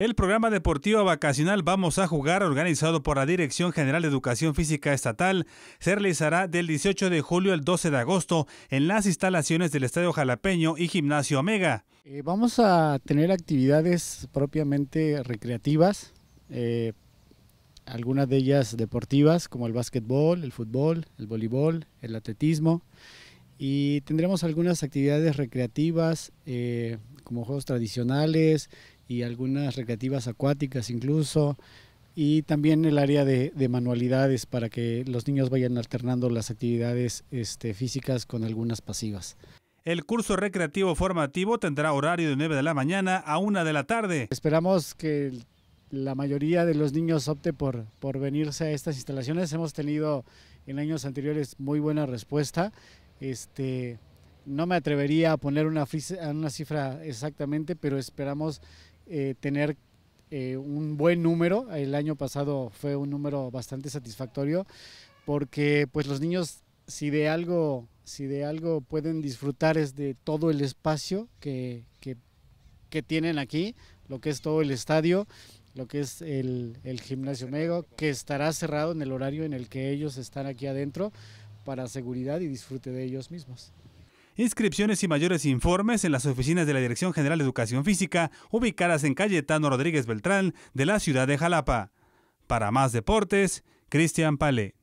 El programa deportivo vacacional Vamos a Jugar, organizado por la Dirección General de Educación Física Estatal, se realizará del 18 de julio al 12 de agosto en las instalaciones del Estadio Jalapeño y Gimnasio Omega. Eh, vamos a tener actividades propiamente recreativas, eh, algunas de ellas deportivas, como el básquetbol, el fútbol, el voleibol, el atletismo, y tendremos algunas actividades recreativas eh, como juegos tradicionales, y algunas recreativas acuáticas incluso, y también el área de, manualidades para que los niños vayan alternando las actividades este, físicas con algunas pasivas. El curso recreativo formativo tendrá horario de 9 de la mañana a 1 de la tarde. Esperamos que la mayoría de los niños opte por, por venirse a estas instalaciones. Hemos tenido en años anteriores muy buena respuesta. Este, no me atrevería a poner una, una cifra exactamente, pero esperamos eh, tener eh, un buen número. El año pasado fue un número bastante satisfactorio porque pues los niños si de algo si de algo pueden disfrutar es de todo el espacio que, tienen aquí, lo que es todo el estadio, lo que es el, gimnasio Mego, que estará cerrado en el horario en el que ellos están aquí adentro para seguridad y disfrute de ellos mismos. Inscripciones y mayores informes en las oficinas de la Dirección General de Educación Física, ubicadas en Cayetano Rodríguez Beltrán, de la ciudad de Jalapa. Para más deportes, Cristian Pale.